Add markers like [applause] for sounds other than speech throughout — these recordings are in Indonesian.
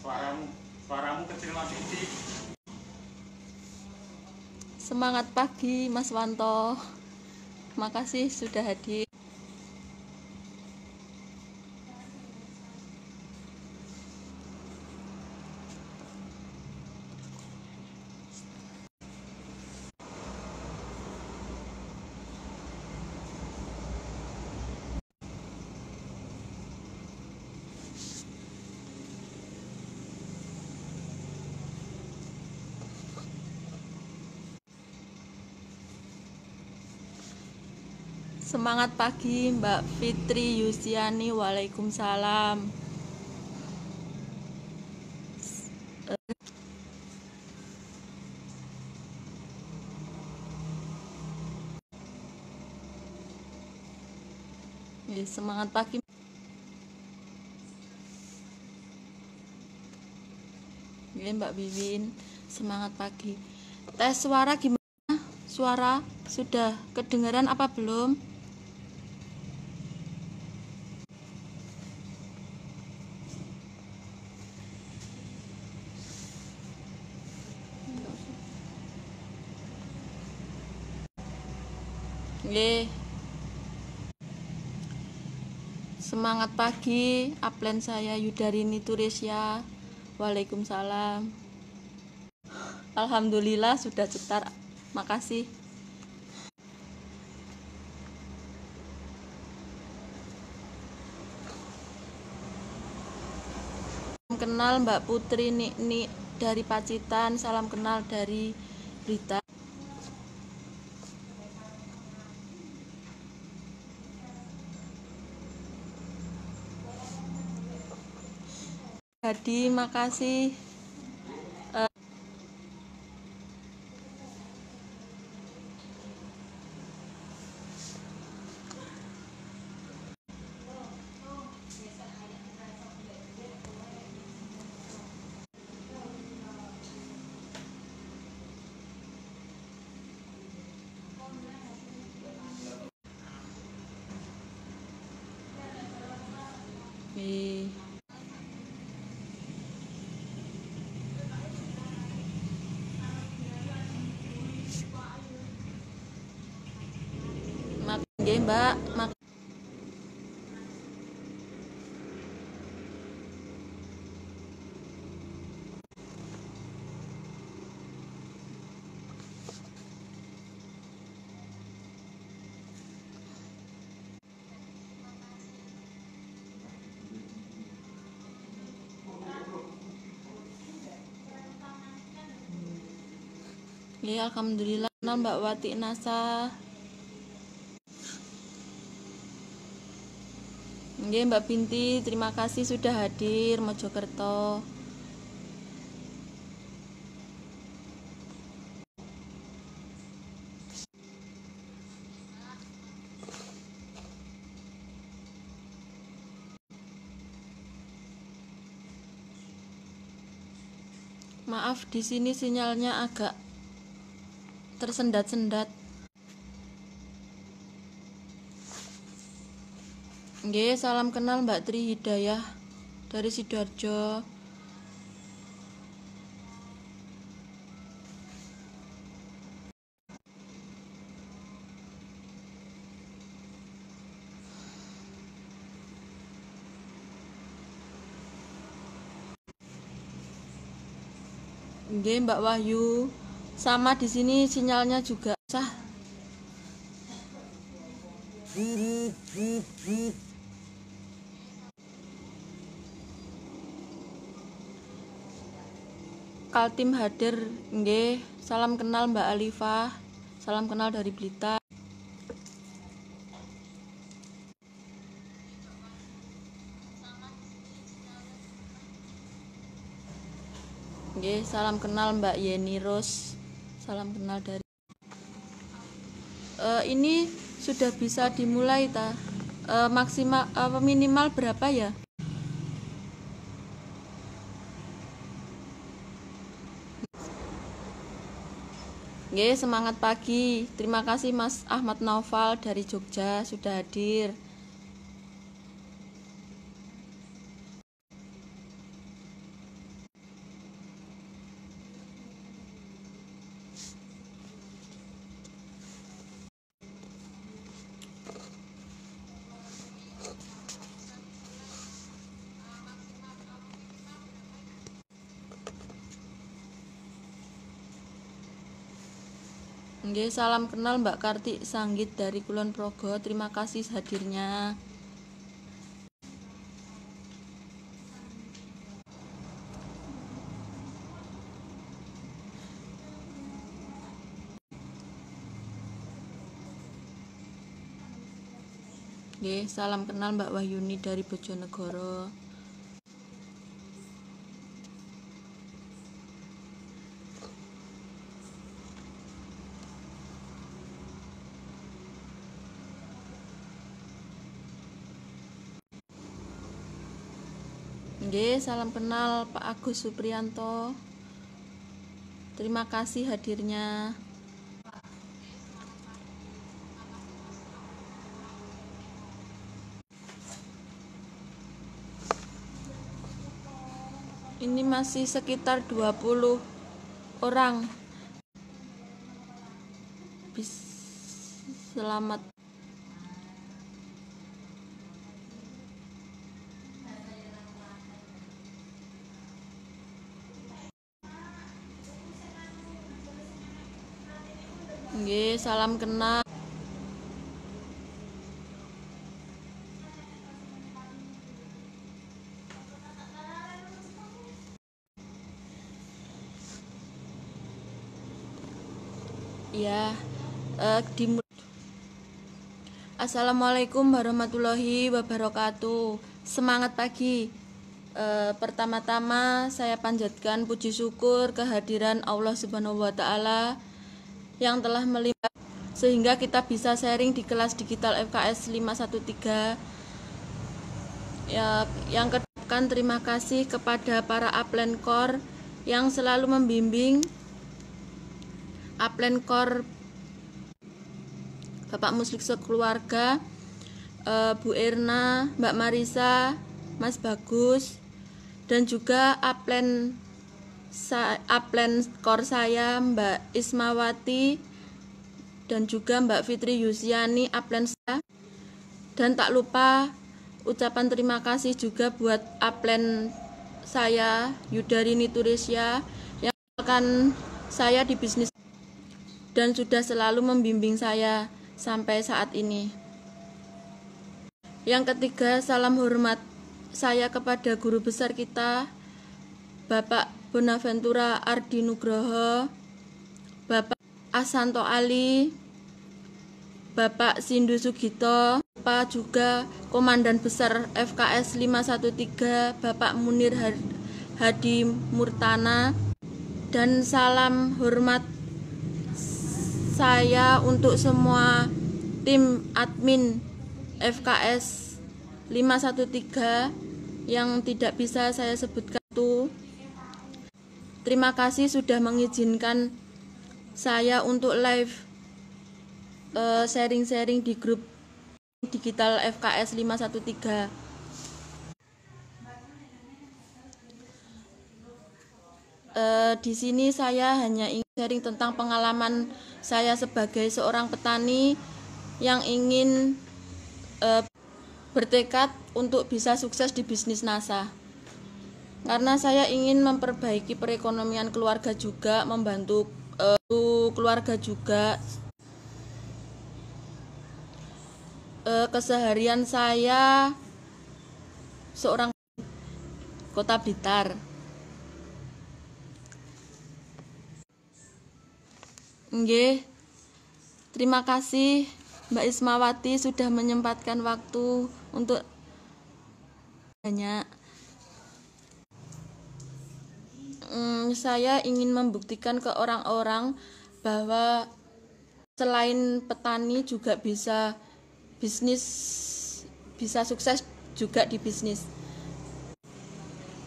suaramu suaramu kecil masih kecil semangat pagi Mas Wanto makasih sudah hadir Semangat pagi Mbak Fitri Yusiani Waalaikumsalam eh, eh, Semangat pagi Ini Mbak Bibin Semangat pagi Tes suara gimana? Suara sudah kedengeran apa belum? ye semangat pagi upline saya Yudarini Turisya Waalaikumsalam Alhamdulillah sudah cetar makasih kenal Mbak Putri nih, dari Pacitan salam kenal dari Blitar Hadi makasih mbak mak Ya, alhamdulillah Mbak Wati Nasa Nggih Mbak Binti, terima kasih sudah hadir Mojokerto. Maaf di sini sinyalnya agak tersendat-sendat. Oke, salam kenal Mbak Tri Hidayah dari Sidoarjo. Oke, Mbak Wahyu. Sama di sini sinyalnya juga sah. Kaltim hadir nggih. Salam kenal Mbak Alifah. Salam kenal dari Blitar. Oke, salam kenal Mbak Yeni Rose. Salam kenal dari uh, ini sudah bisa dimulai ta? Uh, eh, maksimal uh, eh, minimal berapa ya? Nggih, semangat pagi. Terima kasih Mas Ahmad Naufal dari Jogja sudah hadir. Nggih, salam kenal Mbak Kartik Sanggit dari Kulon Progo. Terima kasih hadirnya. Nggih, salam kenal Mbak Wahyuni dari Bojonegoro. Nggih, salam kenal Pak Agus Suprianto. Terima kasih hadirnya. Ini masih sekitar 20 orang. Bis selamat Oke, salam kenal. Ya, uh, di Assalamualaikum warahmatullahi wabarakatuh. Semangat pagi. E, pertama-tama saya panjatkan puji syukur kehadiran Allah Subhanahu wa taala yang telah melihat sehingga kita bisa sharing di kelas digital FKS 513 ya, yang kedua terima kasih kepada para upline core yang selalu membimbing upline core Bapak Muslik sekeluarga e, Bu Erna, Mbak Marisa, Mas Bagus dan juga upline upline kor saya Mbak Ismawati dan juga Mbak Fitri Yusiani upland saya dan tak lupa ucapan terima kasih juga buat upland saya Yudarini Turisya yang akan saya di bisnis dan sudah selalu membimbing saya sampai saat ini. Yang ketiga, salam hormat saya kepada guru besar kita, Bapak Bonaventura Ardi Nugroho, Bapak Asanto Ali, Bapak Sindu Sugito, Bapak juga Komandan Besar FKS 513, Bapak Munir Hadi Murtana, dan salam hormat saya untuk semua tim admin FKS 513 yang tidak bisa saya sebutkan itu Terima kasih sudah mengizinkan saya untuk live eh, sharing-sharing uh, di grup digital FKS 513. Uh, di sini saya hanya ingin sharing tentang pengalaman saya sebagai seorang petani yang ingin uh, bertekad untuk bisa sukses di bisnis NASA karena saya ingin memperbaiki perekonomian keluarga juga membantu uh, keluarga juga uh, keseharian saya seorang kota Blitar Nge, Terima kasih Mbak Ismawati sudah menyempatkan waktu untuk banyak mm, saya ingin membuktikan ke orang-orang bahwa selain petani juga bisa bisnis bisa sukses juga di bisnis.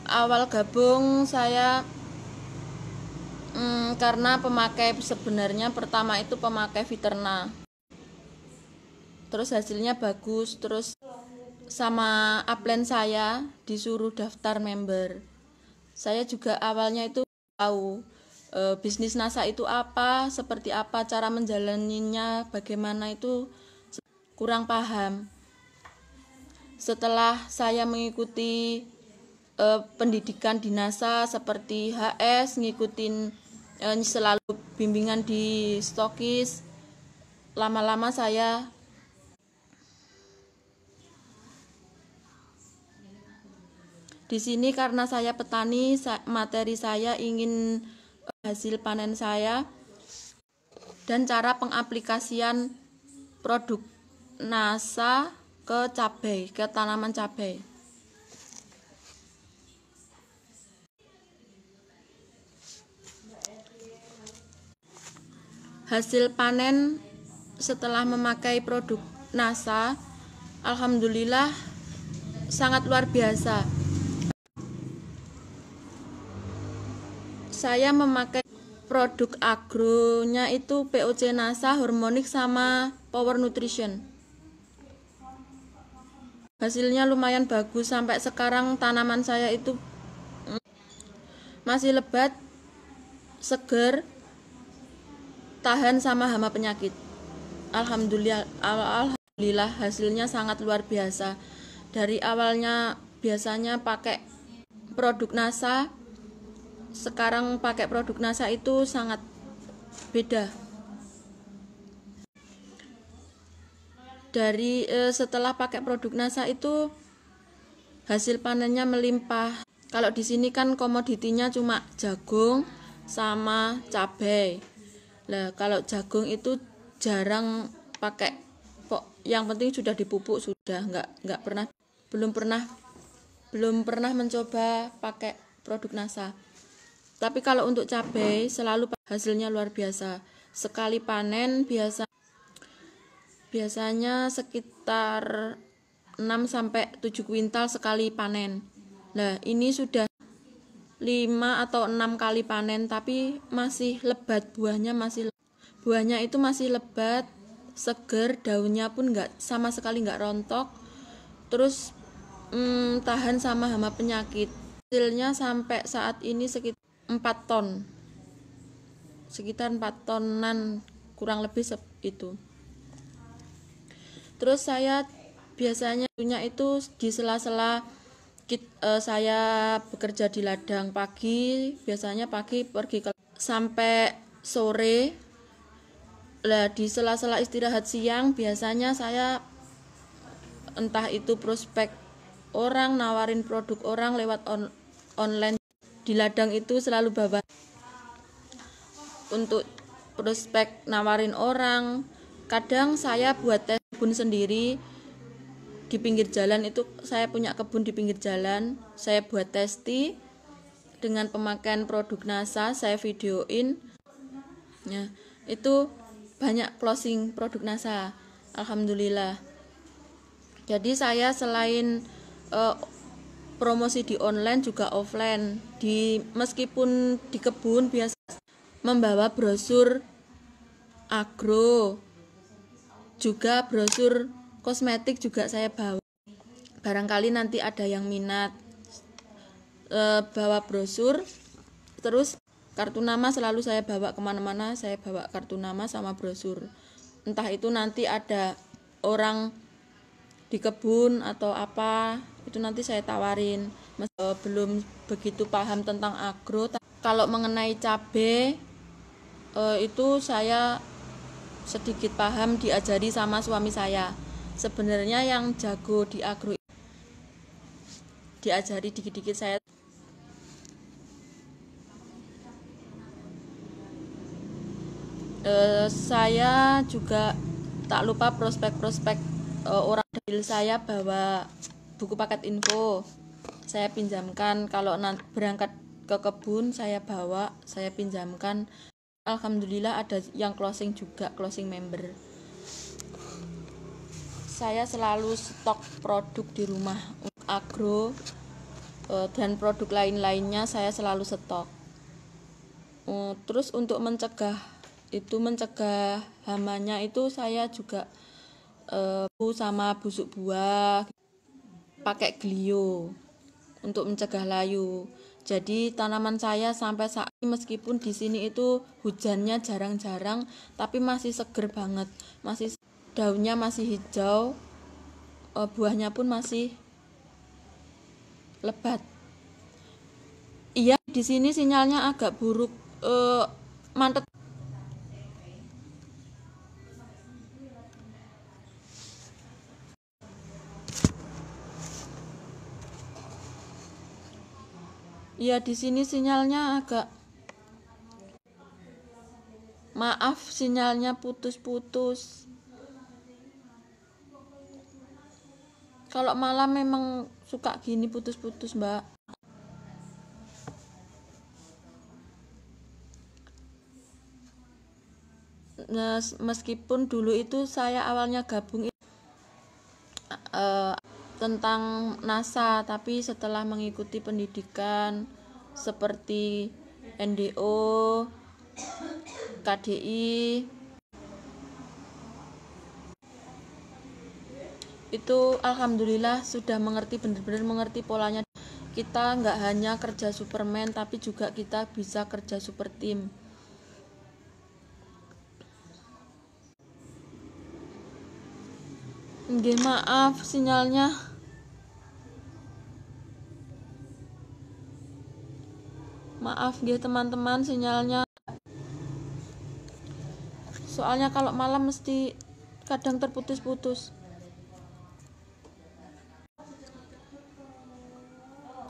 Awal gabung saya mm, karena pemakai sebenarnya pertama itu pemakai Viterna. Terus hasilnya bagus, terus sama upline saya disuruh daftar member. Saya juga awalnya itu tahu e, bisnis NASA itu apa, seperti apa cara menjalaninya, bagaimana itu kurang paham. Setelah saya mengikuti e, pendidikan di NASA seperti HS, ngikutin e, selalu bimbingan di stokis, lama-lama saya Di sini karena saya petani, materi saya ingin eh, hasil panen saya dan cara pengaplikasian produk NASA ke cabai, ke tanaman cabai. Hasil panen setelah memakai produk NASA, alhamdulillah sangat luar biasa. saya memakai produk agronya itu POC NASA, Harmonic sama Power Nutrition. Hasilnya lumayan bagus sampai sekarang tanaman saya itu mm, masih lebat, seger, tahan sama hama penyakit. Alhamdulillah, alhamdulillah hasilnya sangat luar biasa. Dari awalnya biasanya pakai produk NASA sekarang pakai produk NASA itu sangat beda dari eh, setelah pakai produk NASA itu hasil panennya melimpah kalau di sini kan komoditinya cuma jagung sama cabai lah kalau jagung itu jarang pakai pok yang penting sudah dipupuk sudah nggak nggak pernah belum pernah belum pernah mencoba pakai produk NASA tapi kalau untuk cabai selalu hasilnya luar biasa. Sekali panen biasa biasanya sekitar 6 sampai 7 kuintal sekali panen. Nah, ini sudah 5 atau 6 kali panen tapi masih lebat buahnya masih buahnya itu masih lebat, seger, daunnya pun nggak sama sekali nggak rontok. Terus hmm, tahan sama hama penyakit. Hasilnya sampai saat ini sekitar 4 ton sekitar 4 tonan kurang lebih itu terus saya biasanya punya itu di sela-sela e, saya bekerja di ladang pagi biasanya pagi pergi ke sampai sore lah di sela-sela istirahat siang biasanya saya entah itu prospek orang nawarin produk orang lewat on, online di ladang itu selalu bawa untuk prospek nawarin orang kadang saya buat tes kebun sendiri di pinggir jalan itu saya punya kebun di pinggir jalan saya buat testi dengan pemakaian produk NASA saya videoin ya itu banyak closing produk NASA alhamdulillah jadi saya selain uh, promosi di online juga offline di meskipun di kebun biasa membawa brosur agro juga brosur kosmetik juga saya bawa barangkali nanti ada yang minat e, bawa brosur terus kartu nama selalu saya bawa kemana-mana saya bawa kartu nama sama brosur entah itu nanti ada orang di kebun atau apa itu nanti saya tawarin Mas, eh, belum begitu paham tentang agro kalau mengenai cabe eh, itu saya sedikit paham diajari sama suami saya sebenarnya yang jago di agro diajari dikit-dikit saya eh, saya juga tak lupa prospek-prospek uh, orang deal saya bawa buku paket info saya pinjamkan kalau berangkat ke kebun saya bawa saya pinjamkan alhamdulillah ada yang closing juga closing member saya selalu stok produk di rumah agro eh, dan produk lain-lainnya saya selalu stok eh, terus untuk mencegah itu mencegah hamanya itu saya juga uh, sama busuk buah pakai glio untuk mencegah layu. Jadi tanaman saya sampai saat ini meskipun di sini itu hujannya jarang-jarang tapi masih seger banget. Masih daunnya masih hijau. Uh, buahnya pun masih lebat. Iya, di sini sinyalnya agak buruk. Uh, eh, mantep Ya, di sini sinyalnya agak Maaf, sinyalnya putus-putus. Kalau malam memang suka gini putus-putus, Mbak. Nah, meskipun dulu itu saya awalnya gabung uh, tentang NASA, tapi setelah mengikuti pendidikan seperti NDO, KDI, itu alhamdulillah sudah mengerti benar-benar mengerti polanya kita nggak hanya kerja Superman tapi juga kita bisa kerja super team Nggih maaf sinyalnya maaf ya teman-teman sinyalnya soalnya kalau malam mesti kadang terputus-putus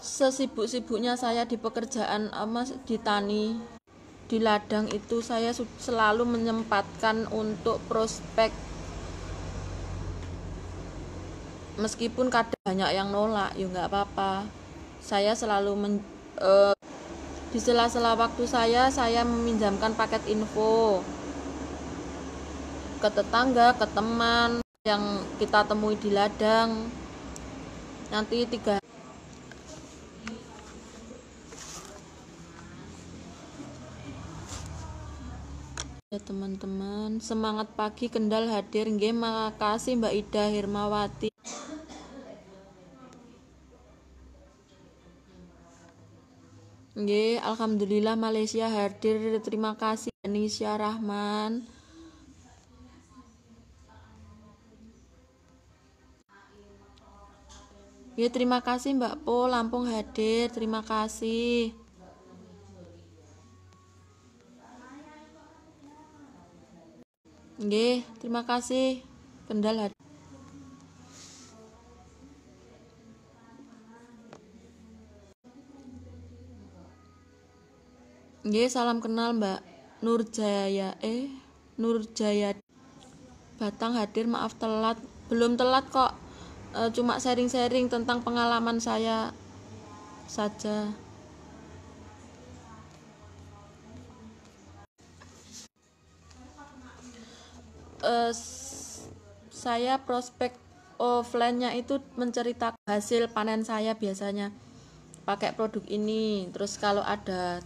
sesibuk-sibuknya saya di pekerjaan emas eh, di tani di ladang itu saya selalu menyempatkan untuk prospek meskipun kadang banyak yang nolak ya nggak apa-apa saya selalu men, uh, di sela-sela waktu saya, saya meminjamkan paket info ke tetangga, ke teman yang kita temui di ladang. Nanti tiga Ya teman-teman, semangat pagi Kendal hadir Nge, makasih Mbak Ida Hermawati. Nggih, alhamdulillah Malaysia hadir. Terima kasih Indonesia Rahman. Ya, terima kasih Mbak Po, Lampung hadir. Terima kasih. Nggih, terima kasih. Kendal hadir. Ye, salam kenal Mbak Nurjaya eh Nurjaya Batang hadir, maaf telat. Belum telat kok. E, cuma sharing-sharing tentang pengalaman saya saja. E, saya prospek offline-nya itu menceritakan hasil panen saya biasanya pakai produk ini. Terus kalau ada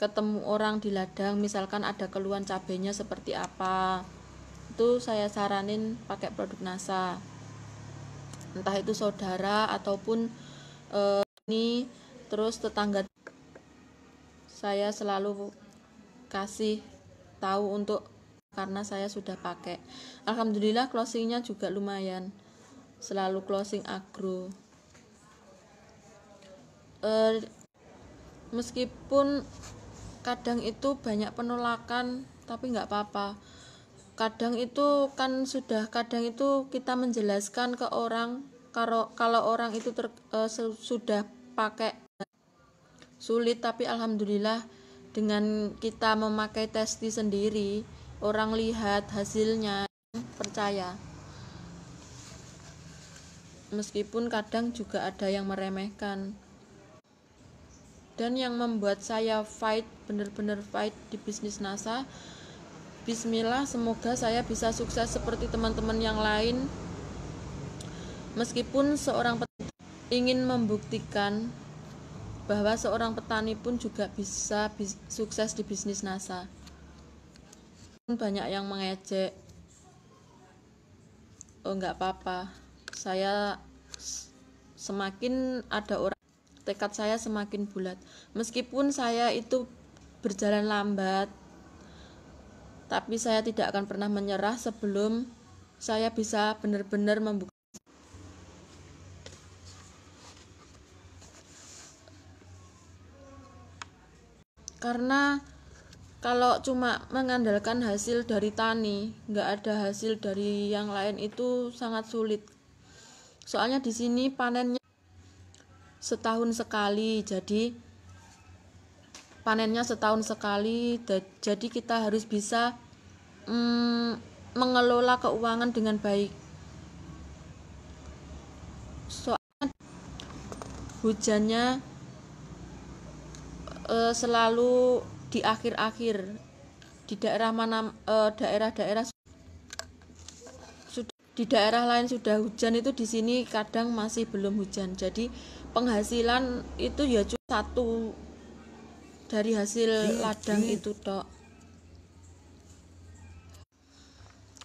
ketemu orang di ladang misalkan ada keluhan cabenya seperti apa itu saya saranin pakai produk NASA entah itu saudara ataupun eh, ini terus tetangga saya selalu kasih tahu untuk karena saya sudah pakai Alhamdulillah closingnya juga lumayan selalu closing agro eh, meskipun kadang itu banyak penolakan tapi nggak apa-apa kadang itu kan sudah kadang itu kita menjelaskan ke orang kalau kalau orang itu ter, e, sudah pakai sulit tapi alhamdulillah dengan kita memakai testi sendiri orang lihat hasilnya percaya meskipun kadang juga ada yang meremehkan dan yang membuat saya fight bener-bener fight di bisnis NASA Bismillah semoga saya bisa sukses seperti teman-teman yang lain meskipun seorang ingin membuktikan bahwa seorang petani pun juga bisa bis sukses di bisnis NASA banyak yang mengejek oh nggak apa-apa saya semakin ada orang tekad saya semakin bulat. Meskipun saya itu berjalan lambat, tapi saya tidak akan pernah menyerah sebelum saya bisa benar-benar membuka karena kalau cuma mengandalkan hasil dari tani, nggak ada hasil dari yang lain itu sangat sulit. Soalnya di sini panennya setahun sekali jadi panennya setahun sekali jadi kita harus bisa mm, mengelola keuangan dengan baik soalnya hujannya e, selalu di akhir-akhir di daerah mana eh, daerah-daerah di daerah lain sudah hujan itu di sini kadang masih belum hujan jadi penghasilan itu ya cuma satu dari hasil iya, ladang iya. itu dok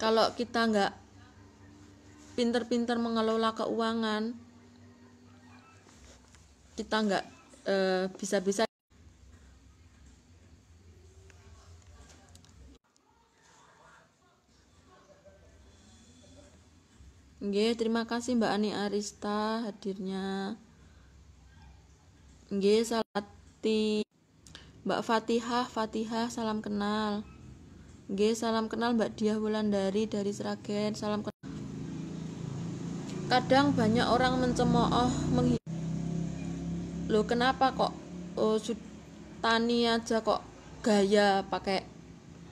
kalau kita nggak pinter-pinter mengelola keuangan kita nggak eh, bisa-bisa uh, Oke, terima kasih Mbak Ani Arista hadirnya. G salati. Mbak Fatihah, Fatihah salam kenal. G salam kenal Mbak Diah Wulandari dari Sragen. Salam kenal. Kadang banyak orang mencemooh menghina. Loh kenapa kok oh, Tani aja kok gaya pakai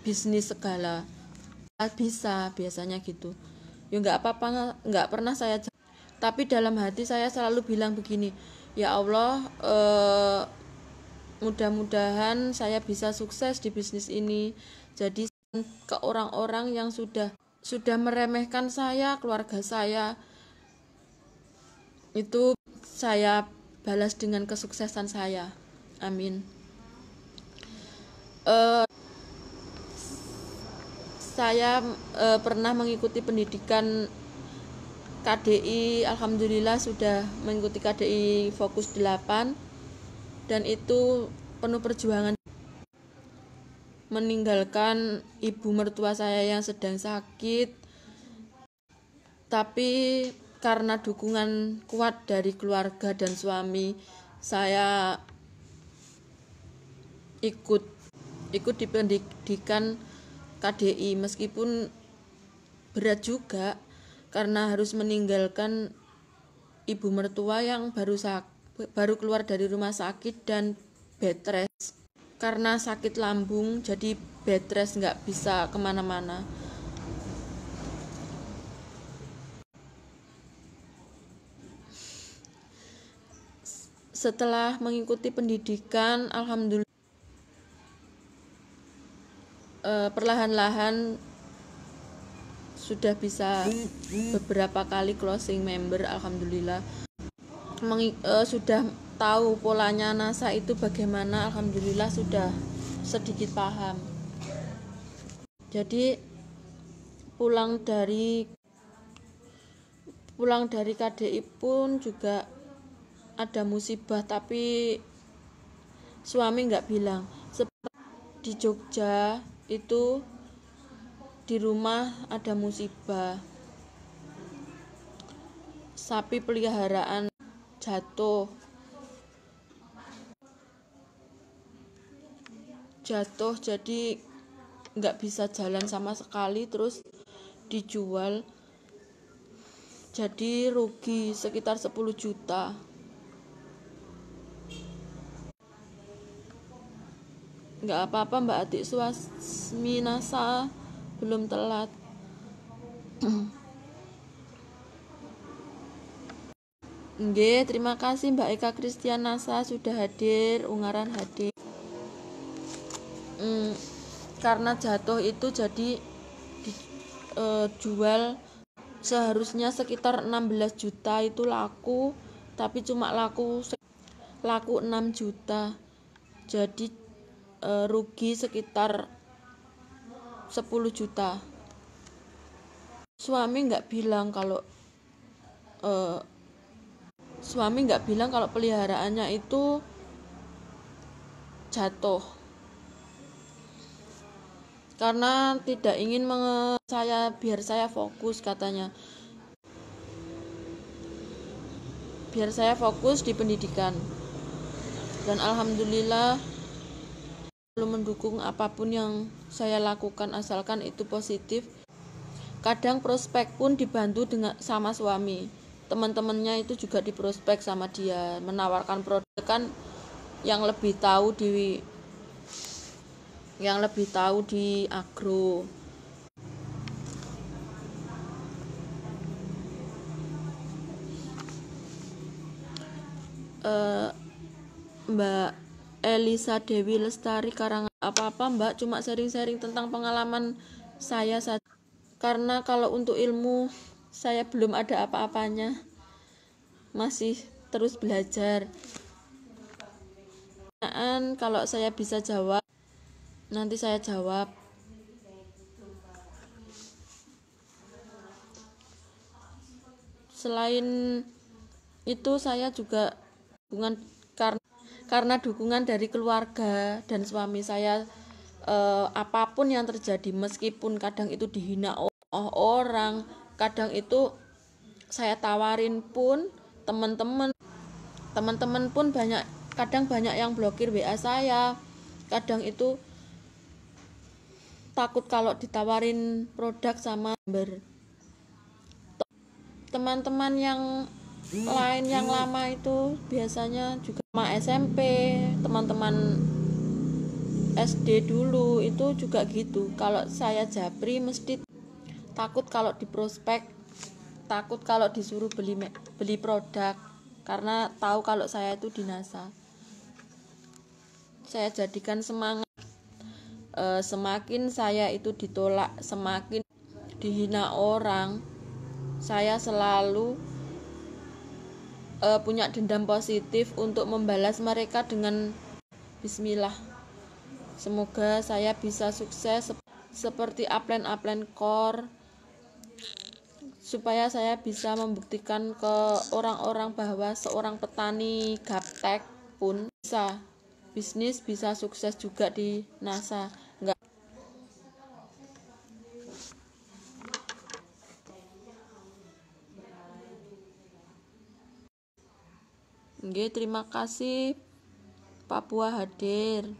bisnis segala bisa biasanya gitu ya nggak apa-apa nggak pernah saya tapi dalam hati saya selalu bilang begini Ya Allah, eh, mudah-mudahan saya bisa sukses di bisnis ini. Jadi ke orang-orang yang sudah sudah meremehkan saya, keluarga saya itu saya balas dengan kesuksesan saya. Amin. Eh, saya eh, pernah mengikuti pendidikan KDI alhamdulillah sudah mengikuti KDI fokus 8 dan itu penuh perjuangan meninggalkan ibu mertua saya yang sedang sakit tapi karena dukungan kuat dari keluarga dan suami saya ikut ikut di pendidikan KDI meskipun berat juga karena harus meninggalkan ibu mertua yang baru baru keluar dari rumah sakit dan bed rest karena sakit lambung jadi bed rest nggak bisa kemana-mana setelah mengikuti pendidikan alhamdulillah eh, perlahan-lahan sudah bisa beberapa kali closing member alhamdulillah Meng, uh, sudah tahu polanya NASA itu bagaimana alhamdulillah sudah sedikit paham jadi pulang dari pulang dari KDI pun juga ada musibah tapi suami nggak bilang di Jogja itu di rumah ada musibah sapi peliharaan jatuh jatuh jadi nggak bisa jalan sama sekali terus dijual jadi rugi sekitar 10 juta nggak apa-apa mbak Atik adik nasa belum telat Oke, terima kasih Mbak Eka Kristianasa sudah hadir ungaran hadir. Hmm, karena jatuh itu jadi dijual e, seharusnya sekitar 16 juta itu laku, tapi cuma laku laku 6 juta. Jadi e, rugi sekitar 10 juta suami nggak bilang kalau uh, suami nggak bilang kalau peliharaannya itu jatuh karena tidak ingin menge saya biar saya fokus katanya biar saya fokus di pendidikan dan alhamdulillah belum mendukung apapun yang saya lakukan asalkan itu positif. Kadang prospek pun dibantu dengan sama suami. Teman-temannya itu juga diprospek sama dia, menawarkan produk kan yang lebih tahu di yang lebih tahu di agro. Uh, Mbak Elisa Dewi Lestari karang apa-apa mbak cuma sharing-sharing tentang pengalaman saya saja karena kalau untuk ilmu saya belum ada apa-apanya masih terus belajar Dan kalau saya bisa jawab nanti saya jawab selain itu saya juga hubungan karena dukungan dari keluarga dan suami saya eh, apapun yang terjadi meskipun kadang itu dihina orang kadang itu saya tawarin pun teman-teman teman-teman pun banyak kadang banyak yang blokir WA saya kadang itu takut kalau ditawarin produk sama member teman-teman yang lain yang lama itu biasanya juga sama SMP teman-teman SD dulu itu juga gitu kalau saya japri mesti takut kalau di prospek takut kalau disuruh beli beli produk karena tahu kalau saya itu dinasa saya jadikan semangat e, semakin saya itu ditolak semakin dihina orang saya selalu uh, punya dendam positif untuk membalas mereka dengan bismillah. Semoga saya bisa sukses sep seperti upline-upline core supaya saya bisa membuktikan ke orang-orang bahwa seorang petani gaptek pun bisa bisnis bisa sukses juga di NASA. Enggak Nggih, terima kasih Papua hadir.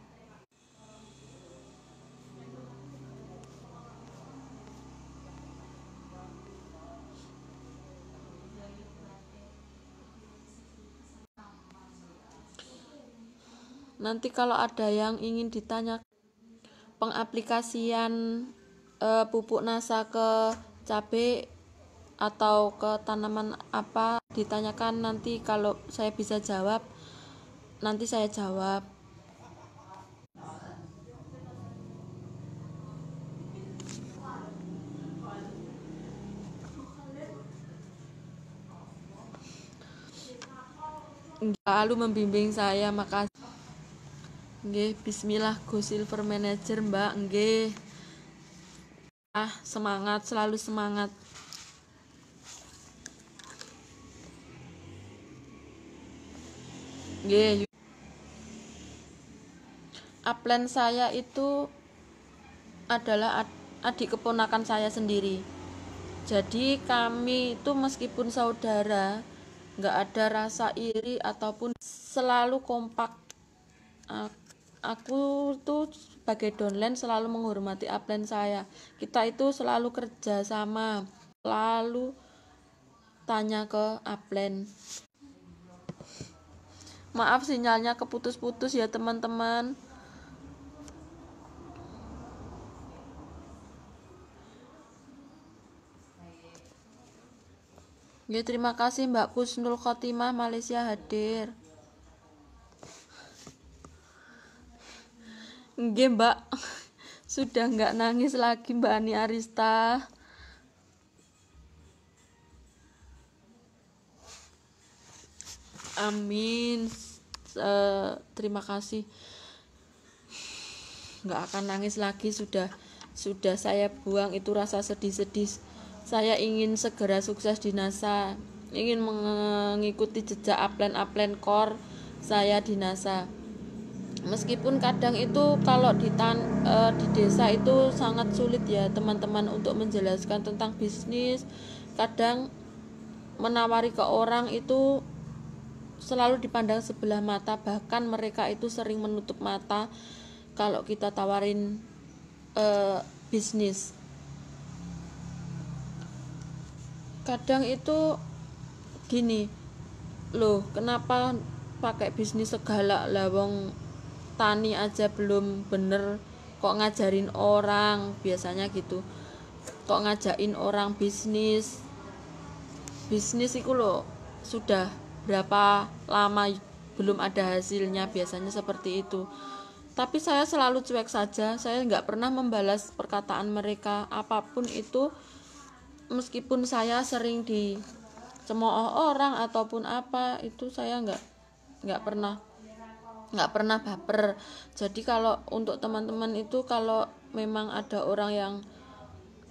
Nanti kalau ada yang ingin ditanya pengaplikasian e, pupuk NASA ke cabai atau ke tanaman apa ditanyakan nanti kalau saya bisa jawab nanti saya jawab lalu membimbing saya makasih Nggih, bismillah Go Silver Manager Mbak. Nggih. Ah, semangat, selalu semangat. Nggih. Upline saya itu adalah adik keponakan saya sendiri. Jadi kami itu meskipun saudara, nggak ada rasa iri ataupun selalu kompak. Aku tuh sebagai downline selalu menghormati upline saya. Kita itu selalu kerja sama, selalu tanya ke upline. Maaf sinyalnya keputus-putus ya teman-teman. Ya terima kasih Mbak Kusnul Khotimah Malaysia hadir. Nggih Mbak, [laughs] sudah nggak nangis lagi Mbak Ani Arista. amin uh, terima kasih Gak akan nangis lagi sudah sudah saya buang itu rasa sedih-sedih saya ingin segera sukses di NASA ingin mengikuti jejak aplen-aplen kor saya di NASA meskipun kadang itu kalau di tan uh, di desa itu sangat sulit ya teman-teman untuk menjelaskan tentang bisnis kadang menawari ke orang itu selalu dipandang sebelah mata bahkan mereka itu sering menutup mata kalau kita tawarin uh, bisnis kadang itu gini loh kenapa pakai bisnis segala lawang tani aja belum bener kok ngajarin orang biasanya gitu kok ngajakin orang bisnis bisnis itu loh sudah berapa lama belum ada hasilnya biasanya seperti itu tapi saya selalu cuek saja saya nggak pernah membalas perkataan mereka apapun itu meskipun saya sering di semua orang ataupun apa itu saya nggak nggak pernah nggak pernah baper jadi kalau untuk teman-teman itu kalau memang ada orang yang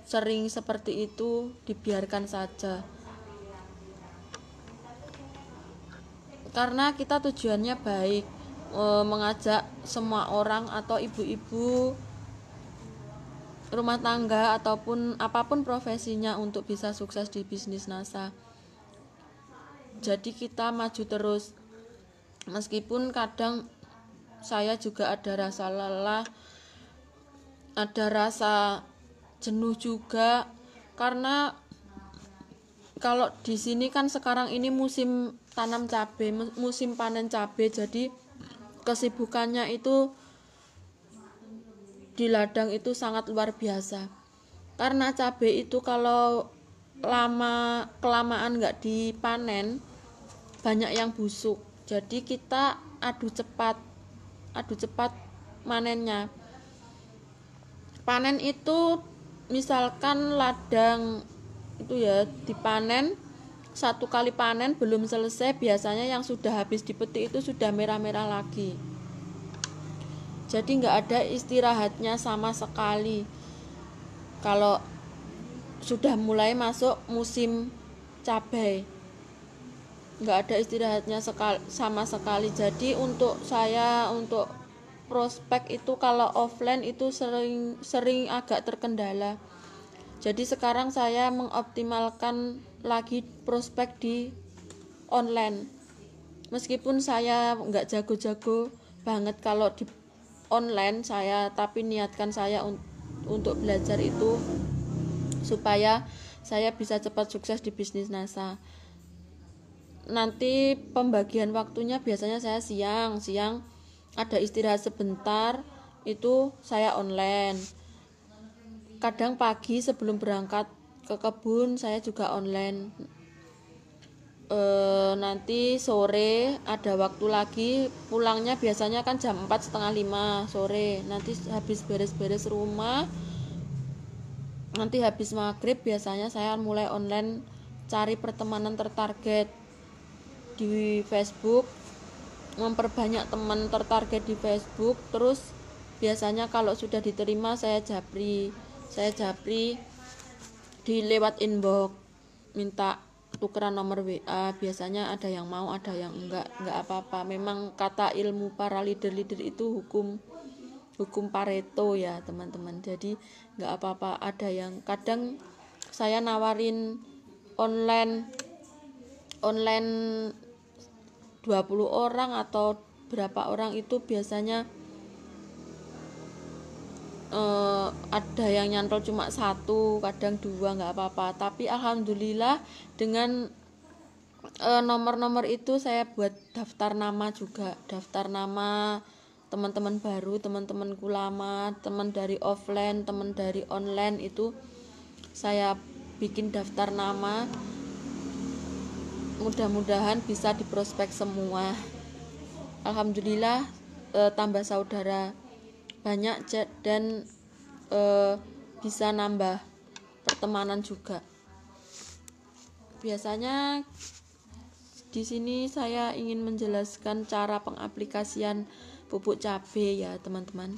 sering seperti itu dibiarkan saja karena kita tujuannya baik e, mengajak semua orang atau ibu-ibu rumah tangga ataupun apapun profesinya untuk bisa sukses di bisnis NASA. Jadi kita maju terus. Meskipun kadang saya juga ada rasa lelah, ada rasa jenuh juga karena kalau di sini kan sekarang ini musim tanam cabe, musim panen cabe jadi kesibukannya itu di ladang itu sangat luar biasa karena cabe itu kalau lama kelamaan nggak dipanen banyak yang busuk jadi kita adu cepat adu cepat manennya panen itu misalkan ladang itu ya dipanen satu kali panen belum selesai biasanya yang sudah habis dipetik itu sudah merah-merah lagi jadi nggak ada istirahatnya sama sekali kalau sudah mulai masuk musim cabai nggak ada istirahatnya sekali, sama sekali jadi untuk saya untuk prospek itu kalau offline itu sering sering agak terkendala jadi sekarang saya mengoptimalkan lagi prospek di online meskipun saya nggak jago-jago banget kalau di online saya tapi niatkan saya un untuk belajar itu supaya saya bisa cepat sukses di bisnis NASA nanti pembagian waktunya biasanya saya siang siang ada istirahat sebentar itu saya online kadang pagi sebelum berangkat ke kebun saya juga online e, nanti sore ada waktu lagi pulangnya biasanya kan jam empat setengah lima sore nanti habis beres-beres rumah nanti habis maghrib biasanya saya mulai online cari pertemanan tertarget di Facebook memperbanyak teman tertarget di Facebook terus biasanya kalau sudah diterima saya japri saya japri di lewat inbox minta tukeran nomor WA biasanya ada yang mau ada yang enggak enggak apa-apa memang kata ilmu para leader-leader itu hukum hukum Pareto ya teman-teman jadi enggak apa-apa ada yang kadang saya nawarin online online 20 orang atau berapa orang itu biasanya uh, ada yang nyantol cuma satu kadang dua nggak apa-apa tapi alhamdulillah dengan eh, nomor-nomor uh, itu saya buat daftar nama juga daftar nama teman-teman baru teman teman lama teman dari offline teman dari online itu saya bikin daftar nama mudah-mudahan bisa diprospek semua alhamdulillah eh, tambah saudara banyak chat dan e, bisa nambah pertemanan juga biasanya di sini saya ingin menjelaskan cara pengaplikasian pupuk cabe ya teman-teman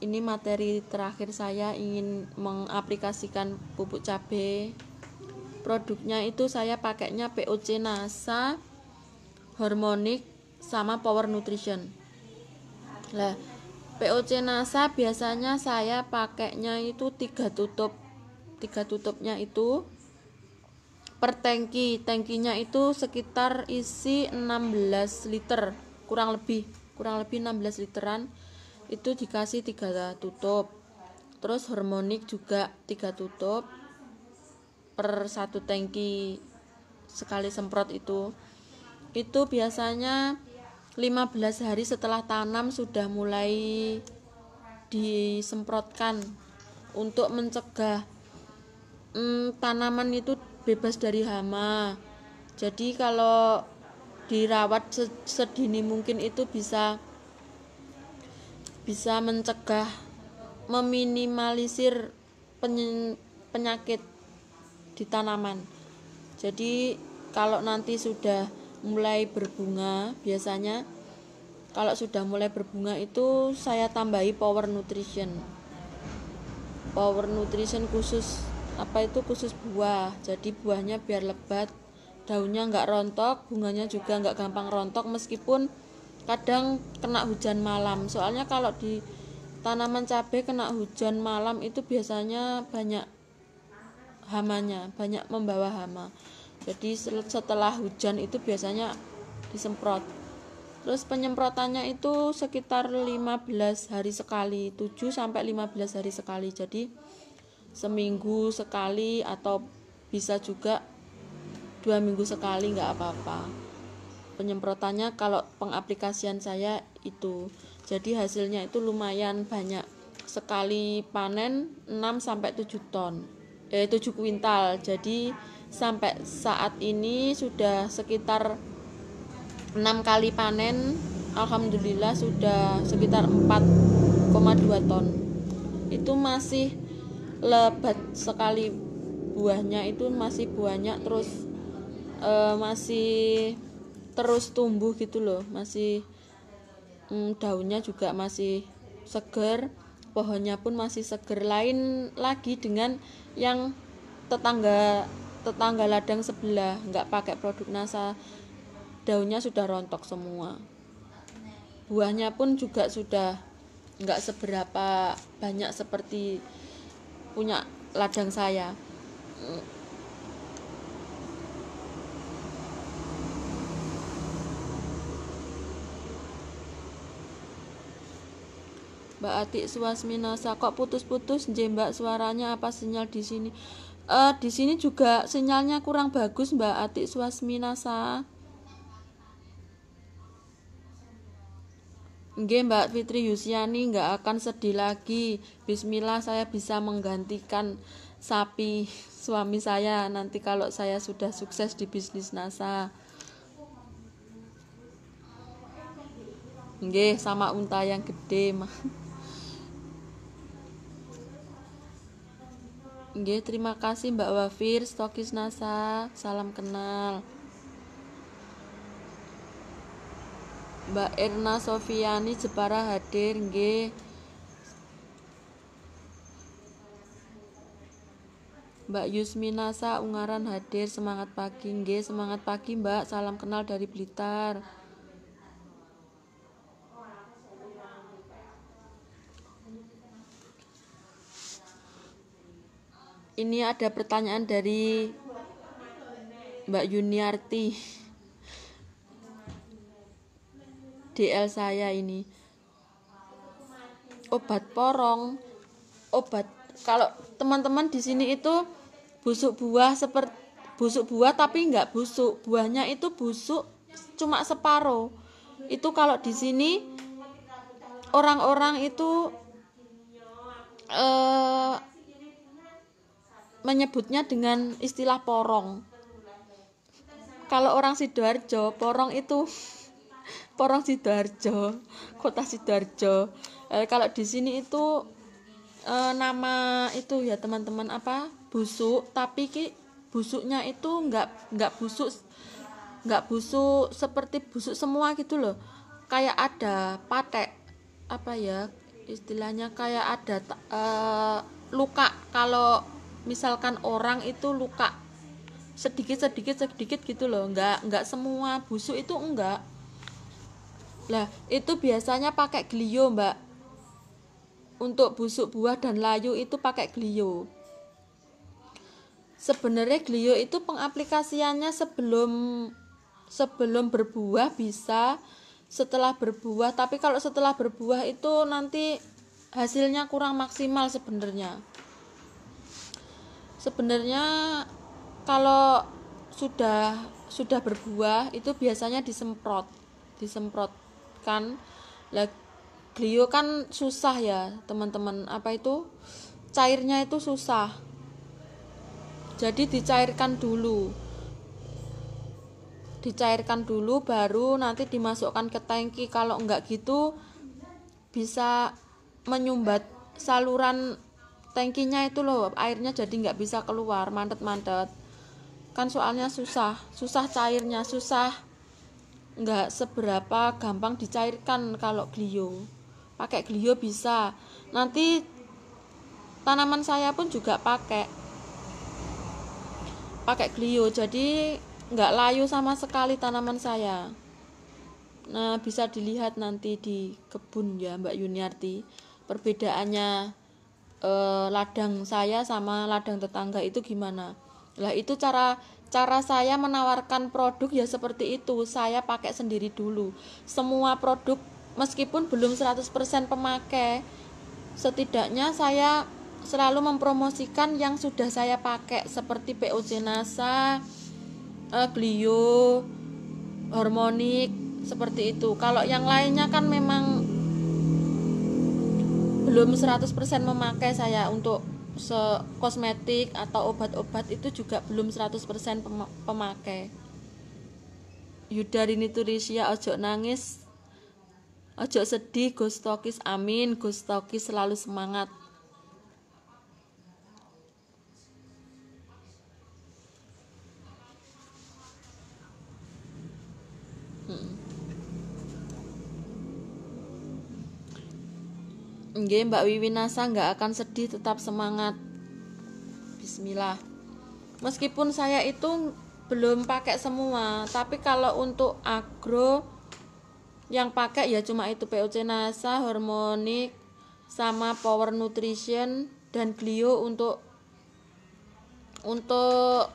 ini materi terakhir saya ingin mengaplikasikan pupuk cabe produknya itu saya pakainya POC NASA Harmonic sama Power Nutrition lah, POC NASA biasanya saya pakainya itu tiga tutup. Tiga tutupnya itu per tangki. Tangkinya itu sekitar isi 16 liter, kurang lebih, kurang lebih 16 literan. Itu dikasih tiga tutup. Terus harmonik juga tiga tutup per satu tangki sekali semprot itu. Itu biasanya 15 hari setelah tanam sudah mulai disemprotkan untuk mencegah hmm, tanaman itu bebas dari hama. Jadi kalau dirawat sedini mungkin itu bisa bisa mencegah meminimalisir penyakit di tanaman. Jadi kalau nanti sudah mulai berbunga biasanya kalau sudah mulai berbunga itu saya tambahi power nutrition power nutrition khusus apa itu khusus buah jadi buahnya biar lebat daunnya nggak rontok bunganya juga nggak gampang rontok meskipun kadang kena hujan malam soalnya kalau di tanaman cabai kena hujan malam itu biasanya banyak hamanya banyak membawa hama jadi setelah hujan itu biasanya disemprot terus penyemprotannya itu sekitar 15 hari sekali 7 sampai 15 hari sekali jadi seminggu sekali atau bisa juga dua minggu sekali nggak apa-apa penyemprotannya kalau pengaplikasian saya itu jadi hasilnya itu lumayan banyak sekali panen 6 sampai 7 ton eh 7 kuintal jadi sampai saat ini sudah sekitar enam kali panen alhamdulillah sudah sekitar 4,2 ton itu masih lebat sekali buahnya itu masih banyak terus e, masih terus tumbuh gitu loh masih mm, daunnya juga masih seger pohonnya pun masih seger lain lagi dengan yang tetangga tetangga ladang sebelah nggak pakai produk NASA daunnya sudah rontok semua buahnya pun juga sudah nggak seberapa banyak seperti punya ladang saya Mbak Atik Suasmina, kok putus-putus jembak suaranya apa sinyal di sini uh, di sini juga sinyalnya kurang bagus Mbak Atik Swasminasa. Nggih Mbak Fitri Yusiani nggak akan sedih lagi. Bismillah saya bisa menggantikan sapi suami saya nanti kalau saya sudah sukses di bisnis NASA. Nggih sama unta yang gede mah. Nggih, terima kasih Mbak Wafir, stokis NASA. Salam kenal. Mbak Erna Sofiani Jepara hadir nggih. Mbak Yusminasa Ungaran hadir semangat pagi nggih semangat pagi Mbak salam kenal dari Blitar ini ada pertanyaan dari Mbak Yuniarti DL saya ini obat porong obat kalau teman-teman di sini itu busuk buah seperti busuk buah tapi nggak busuk buahnya itu busuk cuma separuh itu kalau di sini orang-orang itu eh, menyebutnya dengan istilah porong. Kalau orang Sidoarjo, porong itu [laughs] porong Sidoarjo, kota Sidoarjo. E, kalau di sini itu e, nama itu ya teman-teman apa busuk, tapi ki busuknya itu nggak nggak busuk nggak busuk seperti busuk semua gitu loh. Kayak ada patek apa ya istilahnya kayak ada e, luka kalau misalkan orang itu luka sedikit sedikit sedikit gitu loh nggak nggak semua busuk itu enggak lah itu biasanya pakai glio mbak untuk busuk buah dan layu itu pakai glio sebenarnya glio itu pengaplikasiannya sebelum sebelum berbuah bisa setelah berbuah tapi kalau setelah berbuah itu nanti hasilnya kurang maksimal sebenarnya sebenarnya kalau sudah sudah berbuah itu biasanya disemprot disemprotkan lah glio kan susah ya teman-teman apa itu cairnya itu susah jadi dicairkan dulu dicairkan dulu baru nanti dimasukkan ke tangki kalau enggak gitu bisa menyumbat saluran tangkinya itu loh airnya jadi nggak bisa keluar mantet-mantet kan soalnya susah susah cairnya susah nggak seberapa gampang dicairkan kalau glio pakai glio bisa nanti tanaman saya pun juga pakai pakai glio jadi nggak layu sama sekali tanaman saya nah bisa dilihat nanti di kebun ya Mbak Yuniarti perbedaannya eh, ladang saya sama ladang tetangga itu gimana lah itu cara cara saya menawarkan produk ya seperti itu saya pakai sendiri dulu semua produk meskipun belum 100% pemakai setidaknya saya selalu mempromosikan yang sudah saya pakai seperti POC NASA, eh, Glio, Harmonik seperti itu. Kalau yang lainnya kan memang belum 100% memakai saya untuk se kosmetik atau obat-obat itu juga belum 100% pem pemakai. Yudarini Turisia ojo nangis. Ojo sedih, Gustokis amin, Gustokis selalu semangat. Nge, Mbak Wiwinasa nggak akan sedih, tetap semangat. Bismillah. Meskipun saya itu belum pakai semua, tapi kalau untuk agro yang pakai ya cuma itu POC NASA, Harmonic, sama Power Nutrition dan Glio untuk untuk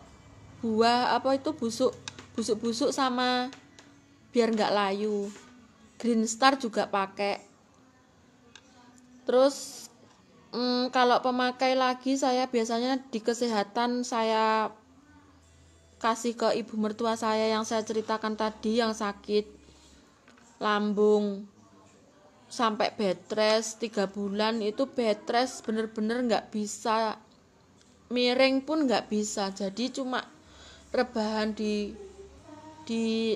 buah apa itu busuk busuk-busuk sama biar nggak layu. Green Star juga pakai terus hmm, kalau pemakai lagi saya biasanya di kesehatan saya kasih ke ibu mertua saya yang saya ceritakan tadi yang sakit lambung sampai betres tiga bulan itu betres bener-bener nggak bisa miring pun nggak bisa jadi cuma rebahan di di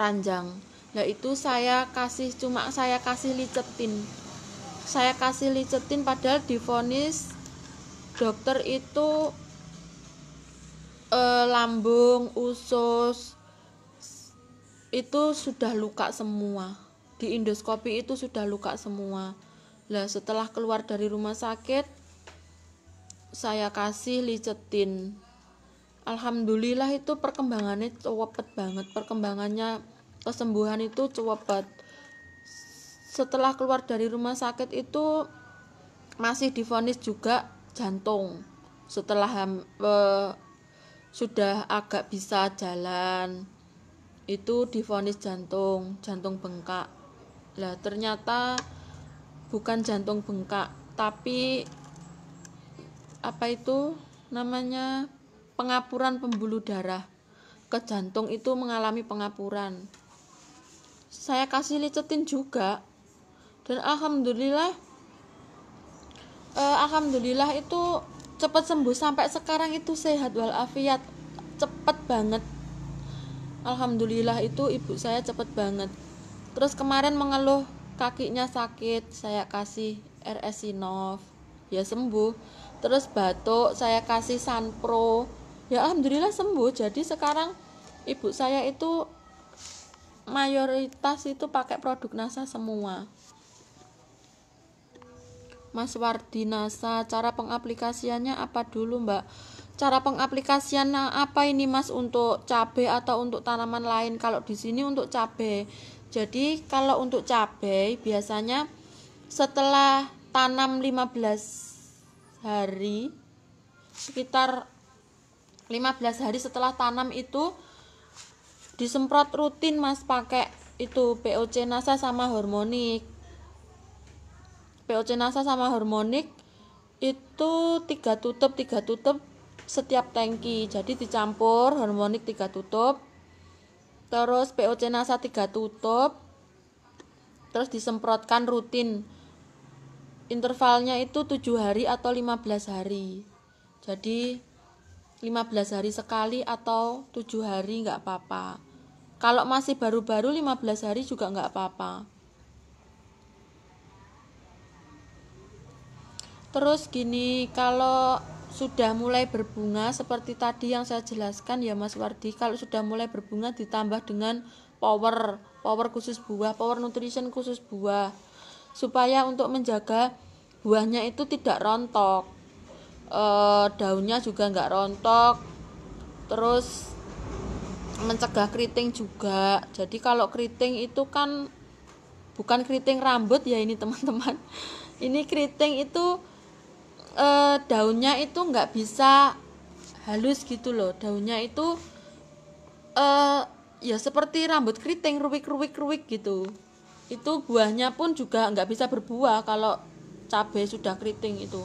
ranjang nah itu saya kasih cuma saya kasih licetin saya kasih licetin padahal difonis dokter itu e, lambung usus itu sudah luka semua di endoskopi itu sudah luka semua lah setelah keluar dari rumah sakit saya kasih licetin Alhamdulillah itu perkembangannya cepet banget perkembangannya kesembuhan itu cepet setelah keluar dari rumah sakit itu masih difonis juga jantung setelah eh, sudah agak bisa jalan itu difonis jantung jantung bengkak lah ternyata bukan jantung bengkak tapi apa itu namanya pengapuran pembuluh darah ke jantung itu mengalami pengapuran saya kasih licetin juga dan alhamdulillah uh, alhamdulillah itu cepat sembuh sampai sekarang itu sehat walafiat cepat banget alhamdulillah itu ibu saya cepat banget terus kemarin mengeluh kakinya sakit saya kasih RS Sinov ya sembuh terus batuk saya kasih Sanpro ya alhamdulillah sembuh jadi sekarang ibu saya itu mayoritas itu pakai produk NASA semua Mas Wardinasa. Cara pengaplikasiannya apa dulu, Mbak? Cara pengaplikasian apa ini, Mas, untuk cabai atau untuk tanaman lain? Kalau di sini untuk cabai. Jadi, kalau untuk cabai biasanya setelah tanam 15 hari sekitar 15 hari setelah tanam itu disemprot rutin Mas pakai itu POC NASA sama hormonik POC NASA sama harmonik itu tiga tutup tiga tutup setiap tangki jadi dicampur harmonik tiga tutup terus POC NASA tiga tutup terus disemprotkan rutin intervalnya itu tujuh hari atau lima belas hari jadi 15 hari sekali atau tujuh hari nggak apa-apa kalau masih baru-baru 15 hari juga nggak apa-apa Terus gini, kalau sudah mulai berbunga seperti tadi yang saya jelaskan ya Mas Wardi, kalau sudah mulai berbunga ditambah dengan power, power khusus buah, power nutrition khusus buah supaya untuk menjaga buahnya itu tidak rontok. E, daunnya juga nggak rontok. Terus mencegah keriting juga. Jadi kalau keriting itu kan bukan keriting rambut ya ini [laughs] teman-teman. Ini keriting itu eh, daunnya itu nggak bisa halus gitu loh daunnya itu eh, ya seperti rambut keriting ruwik ruwik ruwik gitu itu buahnya pun juga nggak bisa berbuah kalau cabai sudah keriting itu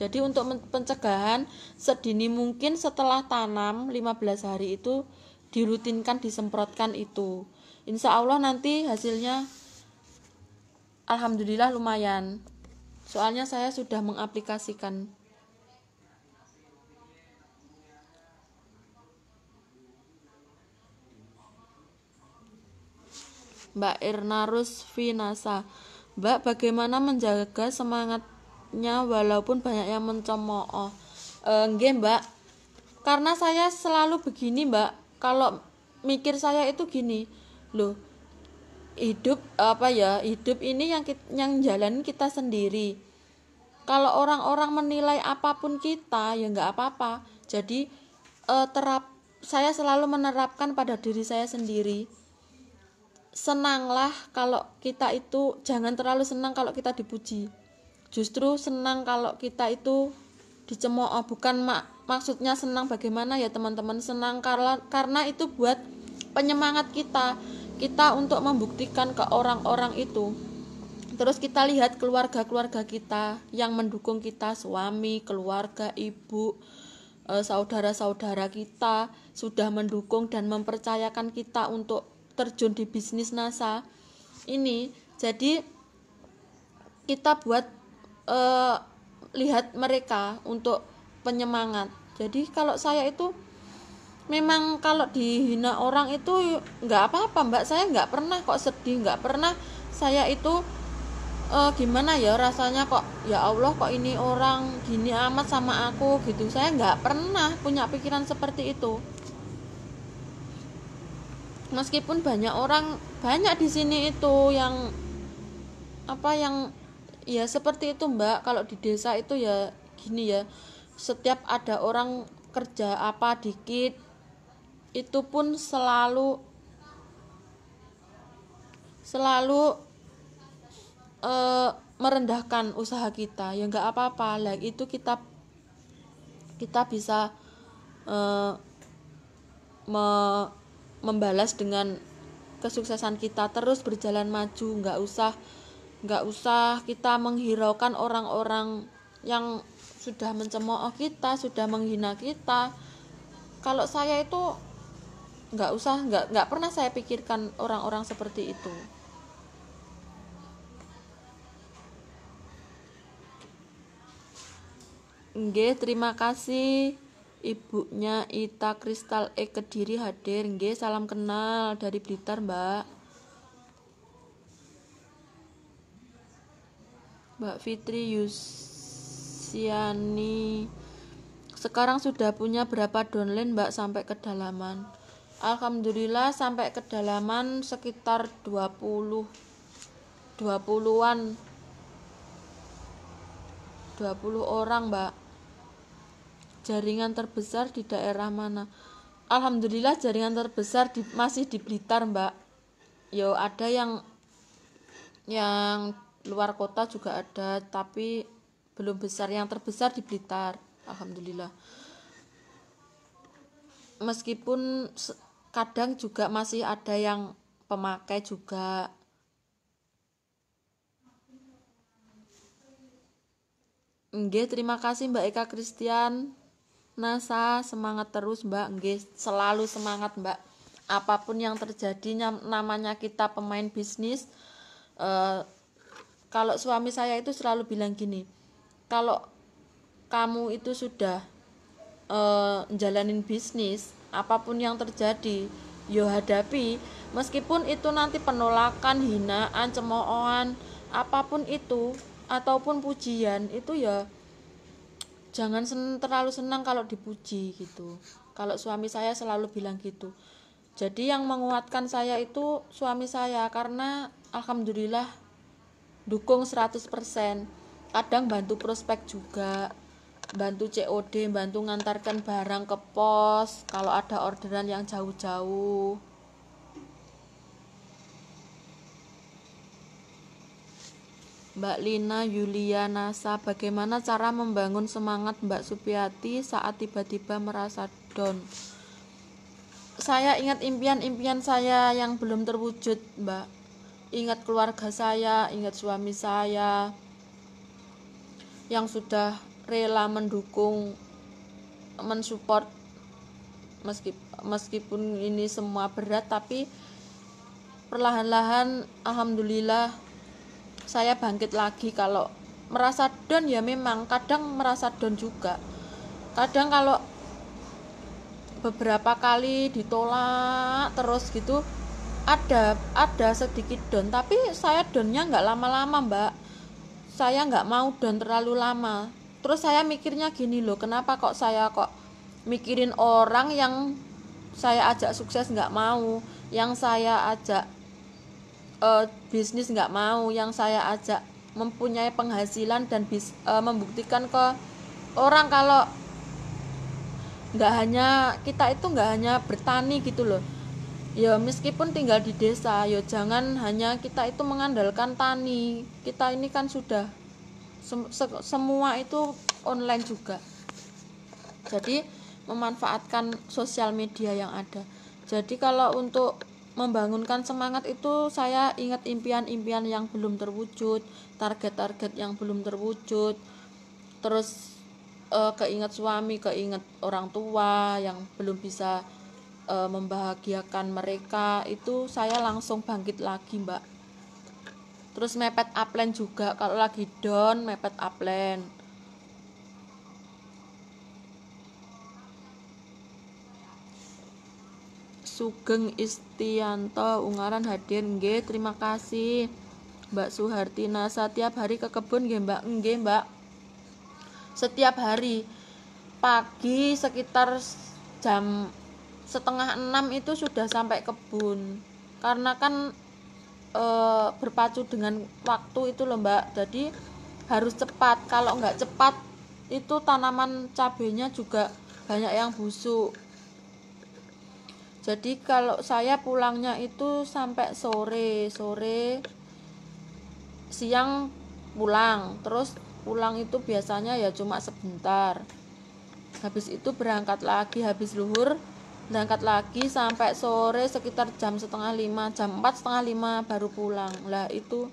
jadi untuk pencegahan sedini mungkin setelah tanam 15 hari itu dirutinkan disemprotkan itu insya Allah nanti hasilnya Alhamdulillah lumayan Soalnya saya sudah mengaplikasikan Mbak Irna Rusvinasa. Mbak, bagaimana menjaga semangatnya walaupun banyak yang mencemooh? E, Mbak. Karena saya selalu begini, Mbak. Kalau mikir saya itu gini, loh, hidup apa ya hidup ini yang yang jalan kita sendiri kalau orang-orang menilai apapun kita ya nggak apa-apa jadi eh, terap saya selalu menerapkan pada diri saya sendiri senanglah kalau kita itu jangan terlalu senang kalau kita dipuji justru senang kalau kita itu dicemooh oh, bukan mak maksudnya senang bagaimana ya teman-teman senang karena karena itu buat penyemangat kita kita untuk membuktikan ke orang-orang itu terus kita lihat keluarga-keluarga kita yang mendukung kita suami keluarga ibu eh, saudara-saudara kita sudah mendukung dan mempercayakan kita untuk terjun di bisnis NASA ini jadi kita buat eh, lihat mereka untuk penyemangat jadi kalau saya itu memang kalau dihina orang itu nggak apa-apa mbak saya nggak pernah kok sedih nggak pernah saya itu e, gimana ya rasanya kok ya Allah kok ini orang gini amat sama aku gitu saya nggak pernah punya pikiran seperti itu meskipun banyak orang banyak di sini itu yang apa yang ya seperti itu mbak kalau di desa itu ya gini ya setiap ada orang kerja apa dikit itu pun selalu selalu e, merendahkan usaha kita ya nggak apa-apa lah like, itu kita kita bisa e, me, membalas dengan kesuksesan kita terus berjalan maju nggak usah nggak usah kita menghiraukan orang-orang yang sudah mencemooh kita sudah menghina kita kalau saya itu nggak usah nggak nggak pernah saya pikirkan orang-orang seperti itu Nge, terima kasih ibunya Ita Kristal E Kediri hadir. Nge, salam kenal dari Blitar, Mbak. Mbak Fitri Yusiani. Sekarang sudah punya berapa downline, Mbak, sampai kedalaman? Alhamdulillah sampai kedalaman sekitar 20 20-an 20 orang mbak jaringan terbesar di daerah mana Alhamdulillah jaringan terbesar di, masih di Blitar mbak yo ada yang yang luar kota juga ada tapi belum besar yang terbesar di Blitar Alhamdulillah meskipun kadang juga masih ada yang pemakai juga Nge, terima kasih Mbak Eka Christian. Nasa semangat terus Mbak, Nge, selalu semangat Mbak. Apapun yang terjadi namanya kita pemain bisnis eh, kalau suami saya itu selalu bilang gini, kalau kamu itu sudah eh, jalanin bisnis, apapun yang terjadi yo hadapi meskipun itu nanti penolakan hinaan cemoohan apapun itu ataupun pujian itu ya jangan sen terlalu senang kalau dipuji gitu kalau suami saya selalu bilang gitu jadi yang menguatkan saya itu suami saya karena alhamdulillah dukung 100% kadang bantu prospek juga bantu COD, bantu ngantarkan barang ke pos kalau ada orderan yang jauh-jauh. Mbak Lina Yuliana, Nasa, bagaimana cara membangun semangat Mbak Supiati saat tiba-tiba merasa down? Saya ingat impian-impian saya yang belum terwujud, Mbak. Ingat keluarga saya, ingat suami saya yang sudah rela mendukung mensupport meskipun meskipun ini semua berat tapi perlahan-lahan alhamdulillah saya bangkit lagi kalau merasa down ya memang kadang merasa down juga kadang kalau beberapa kali ditolak terus gitu ada ada sedikit down tapi saya downnya nggak lama-lama mbak saya nggak mau down terlalu lama terus saya mikirnya gini loh kenapa kok saya kok mikirin orang yang saya ajak sukses nggak mau yang saya ajak uh, bisnis nggak mau yang saya ajak mempunyai penghasilan dan bis, uh, membuktikan ke orang kalau nggak hanya kita itu nggak hanya bertani gitu loh ya meskipun tinggal di desa ya jangan hanya kita itu mengandalkan tani kita ini kan sudah semua itu online juga jadi memanfaatkan sosial media yang ada jadi kalau untuk membangunkan semangat itu saya ingat impian-impian yang belum terwujud target-target yang belum terwujud terus eh, keinget suami keinget orang tua yang belum bisa eh, membahagiakan mereka itu saya langsung bangkit lagi mbak terus mepet upline juga kalau lagi down mepet upline Sugeng Istianto Ungaran hadir Nge, terima kasih Mbak Suhartina setiap hari ke kebun nge, Mbak nggih Mbak setiap hari pagi sekitar jam setengah enam itu sudah sampai kebun karena kan e, berpacu dengan waktu itu loh mbak jadi harus cepat kalau nggak cepat itu tanaman cabenya juga banyak yang busuk jadi kalau saya pulangnya itu sampai sore sore siang pulang terus pulang itu biasanya ya cuma sebentar habis itu berangkat lagi habis luhur berangkat lagi sampai sore sekitar jam setengah lima jam empat setengah lima baru pulang lah itu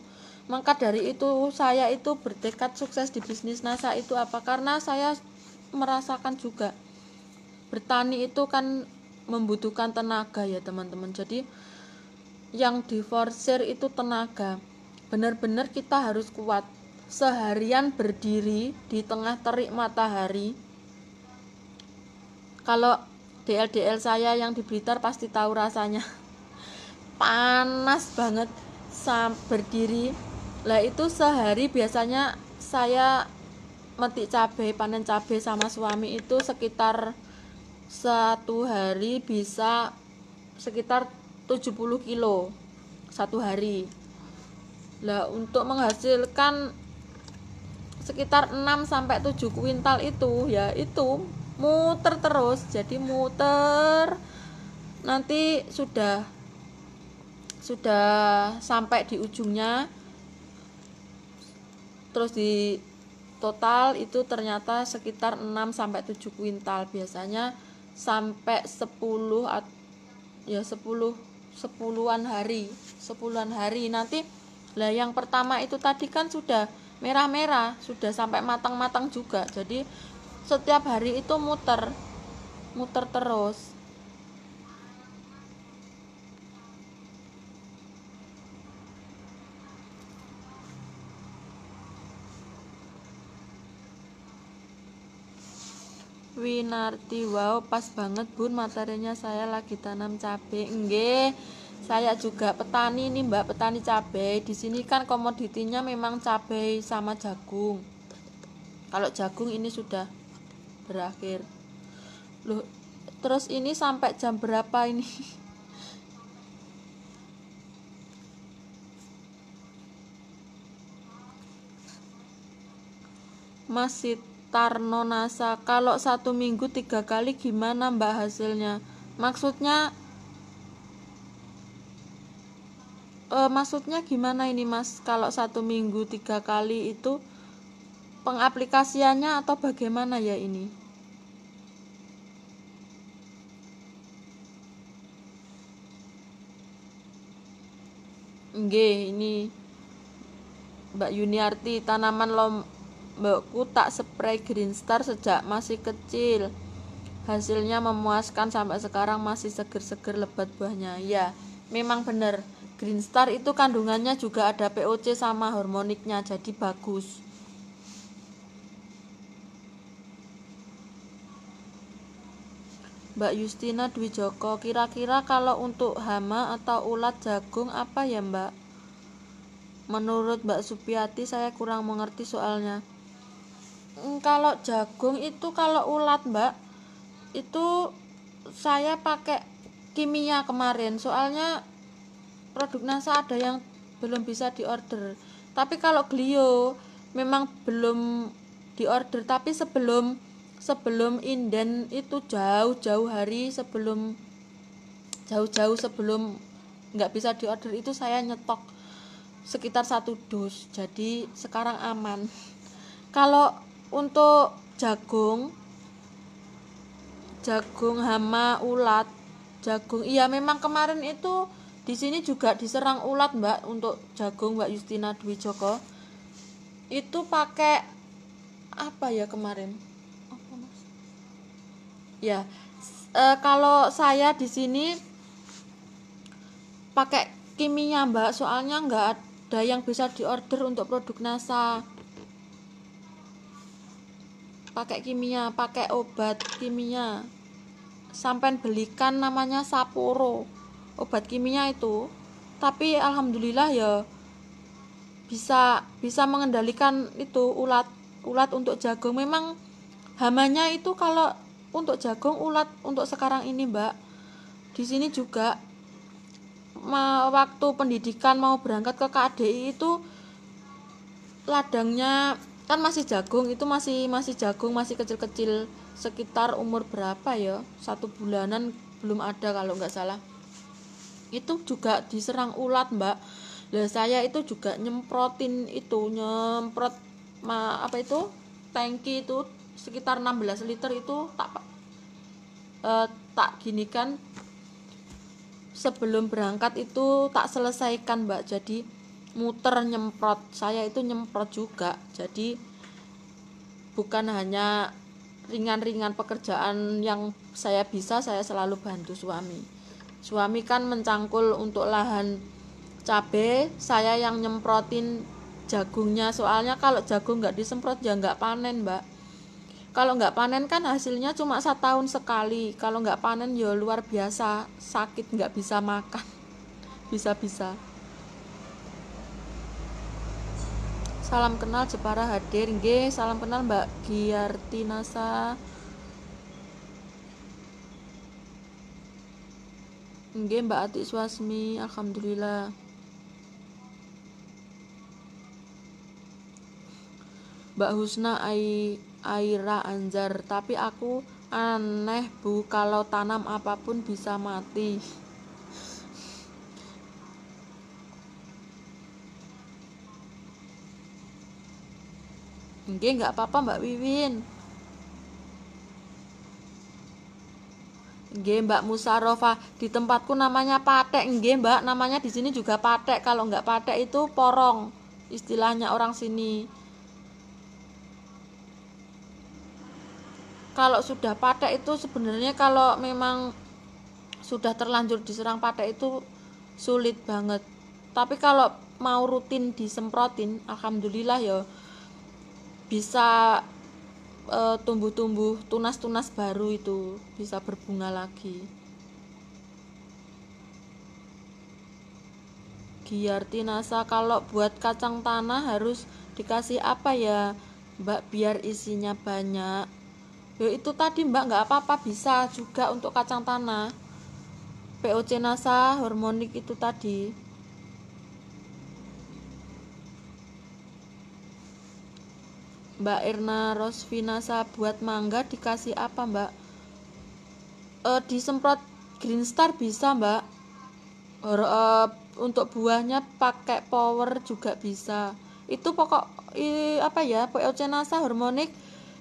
maka dari itu saya itu bertekad sukses di bisnis NASA itu apa karena saya merasakan juga bertani itu kan membutuhkan tenaga ya teman-teman jadi yang diforsir itu tenaga benar-benar kita harus kuat seharian berdiri di tengah terik matahari kalau dl saya yang di Blitar pasti tahu rasanya panas banget sam berdiri lah itu sehari biasanya saya metik cabai panen cabai sama suami itu sekitar satu hari bisa sekitar 70 kilo satu hari lah untuk menghasilkan sekitar 6 sampai 7 kuintal itu ya itu muter terus jadi muter nanti sudah sudah sampai di ujungnya terus di total itu ternyata sekitar 6 sampai 7 kuintal biasanya sampai 10 ya 10 sepuluhan hari sepuluhan hari nanti lah yang pertama itu tadi kan sudah merah-merah sudah sampai matang-matang juga jadi setiap hari itu muter muter terus Winarti wow pas banget bun materinya saya lagi tanam cabai enggak saya juga petani nih mbak petani cabai di sini kan komoditinya memang cabai sama jagung kalau jagung ini sudah berakhir loh terus ini sampai jam berapa ini [laughs] Masih Tarno Nasa kalau satu minggu tiga kali gimana mbak hasilnya maksudnya e, maksudnya gimana ini mas kalau satu minggu tiga kali itu pengaplikasiannya atau bagaimana ya ini G, ini Mbak Yuniarti, tanaman lombokku tak spray Green Star sejak masih kecil. Hasilnya memuaskan sampai sekarang masih seger-seger lebat buahnya. Ya, memang benar. Green Star itu kandungannya juga ada POC sama hormoniknya, jadi bagus. Mbak Yustina Dwi Joko, kira-kira kalau untuk hama atau ulat jagung apa ya Mbak? Menurut Mbak Supiati saya kurang mengerti soalnya. Hmm, kalau jagung itu kalau ulat Mbak itu saya pakai kimia kemarin soalnya produk NASA ada yang belum bisa diorder. Tapi kalau Glio memang belum diorder tapi sebelum sebelum inden itu jauh-jauh hari sebelum jauh-jauh sebelum nggak bisa diorder itu saya nyetok sekitar satu dus jadi sekarang aman [laughs] kalau untuk jagung jagung hama ulat jagung iya memang kemarin itu di sini juga diserang ulat mbak untuk jagung mbak Justina Dwi Joko itu pakai apa ya kemarin ya e, kalau saya di sini pakai kimia mbak soalnya nggak ada yang bisa diorder untuk produk NASA pakai kimia pakai obat kimia sampai belikan namanya Sapporo obat kimia itu tapi alhamdulillah ya bisa bisa mengendalikan itu ulat ulat untuk jagung memang hamanya itu kalau untuk jagung ulat untuk sekarang ini mbak di sini juga waktu pendidikan mau berangkat ke KDI itu ladangnya kan masih jagung itu masih masih jagung masih kecil-kecil sekitar umur berapa ya satu bulanan belum ada kalau nggak salah itu juga diserang ulat mbak lah saya itu juga nyemprotin itu nyemprot ma, apa itu tangki itu sekitar 16 liter itu tak eh, tak kan sebelum berangkat itu tak selesaikan mbak jadi muter nyemprot saya itu nyemprot juga jadi bukan hanya ringan-ringan pekerjaan yang saya bisa saya selalu bantu suami suami kan mencangkul untuk lahan cabe saya yang nyemprotin jagungnya soalnya kalau jagung nggak disemprot ya nggak panen mbak kalau nggak panen kan hasilnya cuma setahun sekali kalau nggak panen ya luar biasa sakit nggak bisa makan bisa-bisa Salam kenal Jepara hadir G salam kenal Mbak Giartinasa G Mbak Atik Swasmi Alhamdulillah Mbak Husna Aik Aira Anjar tapi aku aneh bu kalau tanam apapun bisa mati Nggih, nggak apa-apa Mbak Wiwin. Nge, Mbak Musarofa, di tempatku namanya patek. Nggih, Mbak, namanya di sini juga patek. Kalau nggak patek itu porong, istilahnya orang sini. kalau sudah pada itu sebenarnya kalau memang sudah terlanjur diserang pada itu sulit banget tapi kalau mau rutin disemprotin alhamdulillah ya bisa e, tumbuh-tumbuh tunas-tunas baru itu bisa berbunga lagi tinasa kalau buat kacang tanah harus dikasih apa ya mbak biar isinya banyak ya itu tadi mbak nggak apa-apa bisa juga untuk kacang tanah POC NASA hormonik itu tadi Mbak Irna Rosvinasa buat mangga dikasih apa mbak? E, disemprot Green Star bisa mbak e, Untuk buahnya pakai power juga bisa Itu pokok i, apa ya POC NASA hormonik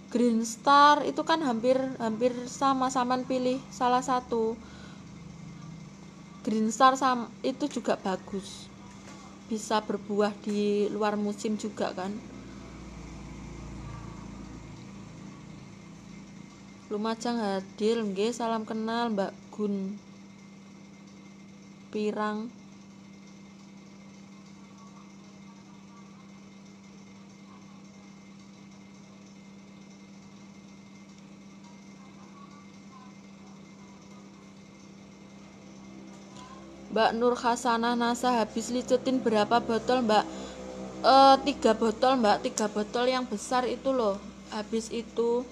Green Star itu kan hampir hampir sama-sama pilih salah satu Green Star sama, itu juga bagus bisa berbuah di luar musim juga kan Lumajang hadir nggih salam kenal Mbak Gun Pirang Mbak Nur Hasanah Nasa habis licetin berapa botol Mbak e, tiga botol Mbak tiga botol yang besar itu loh habis itu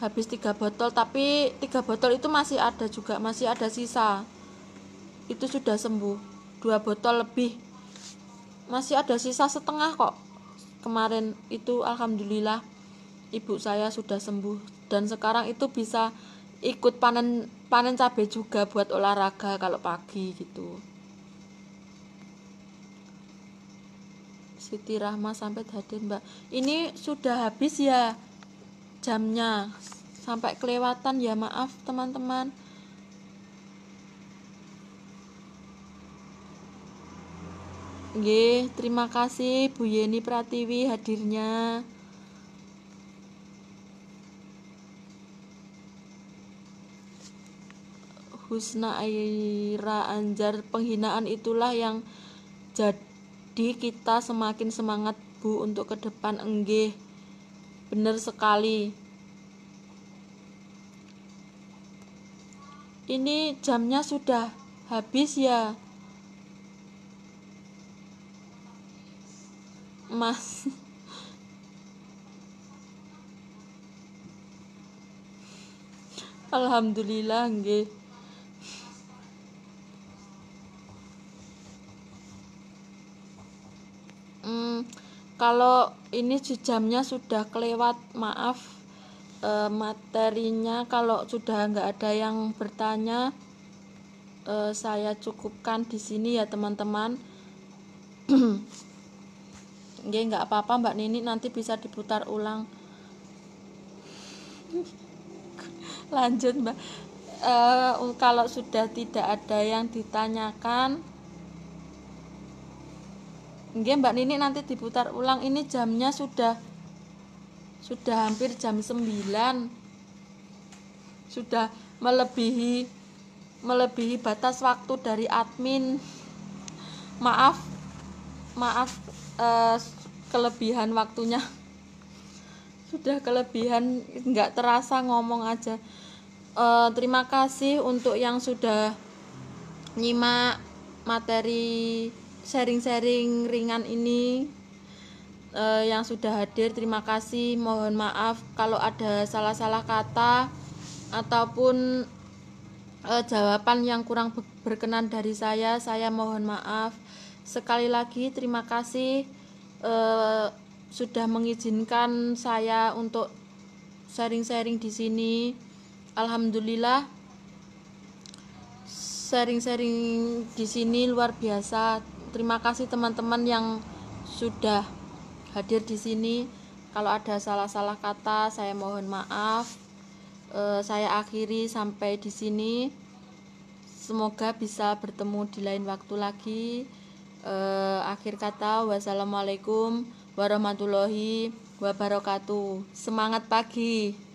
habis tiga botol tapi tiga botol itu masih ada juga masih ada sisa itu sudah sembuh dua botol lebih masih ada sisa setengah kok kemarin itu alhamdulillah ibu saya sudah sembuh dan sekarang itu bisa ikut panen panen cabai juga buat olahraga kalau pagi gitu Siti Rahma sampai hadir Mbak ini sudah habis ya jamnya sampai kelewatan ya maaf teman-teman Nggih, terima kasih Bu Yeni Pratiwi hadirnya. husna aira anjar penghinaan itulah yang jadi kita semakin semangat Bu untuk ke depan enggih benar sekali ini jamnya sudah habis ya mas [laughs] Alhamdulillah nggih kalau ini jamnya sudah kelewat maaf e, materinya kalau sudah nggak ada yang bertanya e, saya cukupkan di sini ya teman-teman [clears throat] nggak -teman. apa-apa Mbak Nini nanti bisa diputar ulang [laughs] lanjut Mbak e, kalau sudah tidak ada yang ditanyakan Oke Mbak Nini nanti diputar ulang ini jamnya sudah sudah hampir jam 9. Sudah melebihi melebihi batas waktu dari admin. Maaf maaf eh, kelebihan waktunya. Sudah kelebihan nggak terasa ngomong aja. Eh, terima kasih untuk yang sudah nyimak materi sharing-sharing ringan ini uh, yang sudah hadir. Terima kasih. Mohon maaf kalau ada salah-salah kata ataupun uh, jawaban yang kurang berkenan dari saya. Saya mohon maaf. Sekali lagi terima kasih uh, sudah mengizinkan saya untuk sharing-sharing di sini. Alhamdulillah sharing-sharing di sini luar biasa terima kasih teman-teman yang sudah hadir di sini. Kalau ada salah-salah kata, saya mohon maaf. E, saya akhiri sampai di sini. Semoga bisa bertemu di lain waktu lagi. E, akhir kata, wassalamualaikum warahmatullahi wabarakatuh. Semangat pagi!